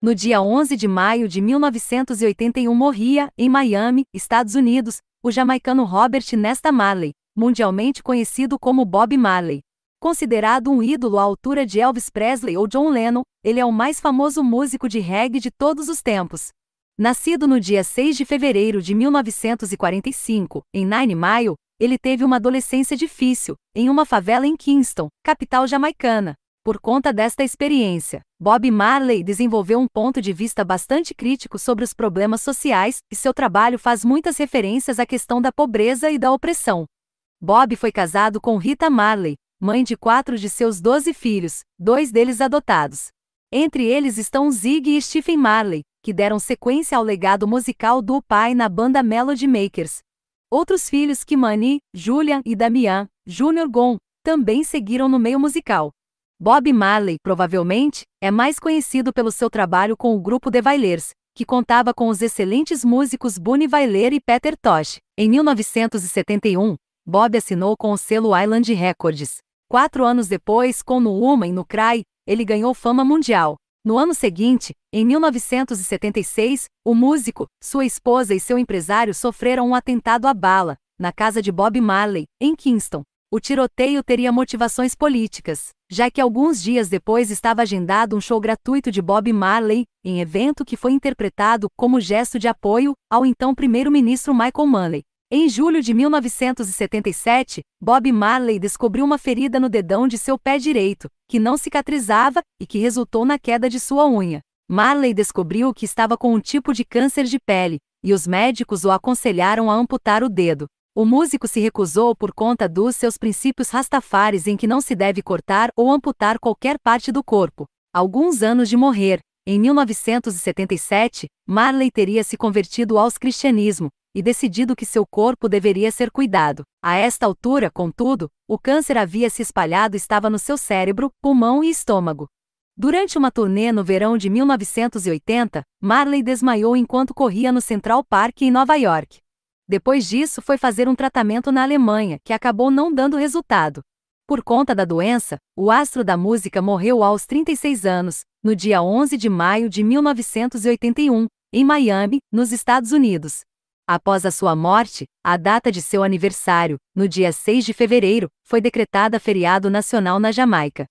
No dia 11 de maio de 1981 morria, em Miami, Estados Unidos, o jamaicano Robert Nesta Marley, mundialmente conhecido como Bob Marley. Considerado um ídolo à altura de Elvis Presley ou John Lennon, ele é o mais famoso músico de reggae de todos os tempos. Nascido no dia 6 de fevereiro de 1945, em Nine Mile, ele teve uma adolescência difícil, em uma favela em Kingston, capital jamaicana. Por conta desta experiência, Bob Marley desenvolveu um ponto de vista bastante crítico sobre os problemas sociais, e seu trabalho faz muitas referências à questão da pobreza e da opressão. Bob foi casado com Rita Marley, mãe de quatro de seus doze filhos, dois deles adotados. Entre eles estão Zig e Stephen Marley, que deram sequência ao legado musical do pai na banda Melody Makers. Outros filhos Kimani, Julian e Damian, Junior Gon, também seguiram no meio musical. Bob Marley, provavelmente, é mais conhecido pelo seu trabalho com o grupo The Vailers, que contava com os excelentes músicos Bunny Wailer e Peter Tosh. Em 1971, Bob assinou com o selo Island Records. Quatro anos depois, com No Woman no Cry, ele ganhou fama mundial. No ano seguinte, em 1976, o músico, sua esposa e seu empresário sofreram um atentado à bala, na casa de Bob Marley, em Kingston. O tiroteio teria motivações políticas, já que alguns dias depois estava agendado um show gratuito de Bob Marley, em evento que foi interpretado como gesto de apoio ao então primeiro-ministro Michael Manley. Em julho de 1977, Bob Marley descobriu uma ferida no dedão de seu pé direito, que não cicatrizava e que resultou na queda de sua unha. Marley descobriu que estava com um tipo de câncer de pele, e os médicos o aconselharam a amputar o dedo. O músico se recusou por conta dos seus princípios rastafares em que não se deve cortar ou amputar qualquer parte do corpo. Alguns anos de morrer, em 1977, Marley teria se convertido ao cristianismo e decidido que seu corpo deveria ser cuidado. A esta altura, contudo, o câncer havia se espalhado e estava no seu cérebro, pulmão e estômago. Durante uma turnê no verão de 1980, Marley desmaiou enquanto corria no Central Park em Nova York. Depois disso, foi fazer um tratamento na Alemanha, que acabou não dando resultado. Por conta da doença, o astro da música morreu aos 36 anos, no dia 11 de maio de 1981, em Miami, nos Estados Unidos. Após a sua morte, a data de seu aniversário, no dia 6 de fevereiro, foi decretada feriado nacional na Jamaica.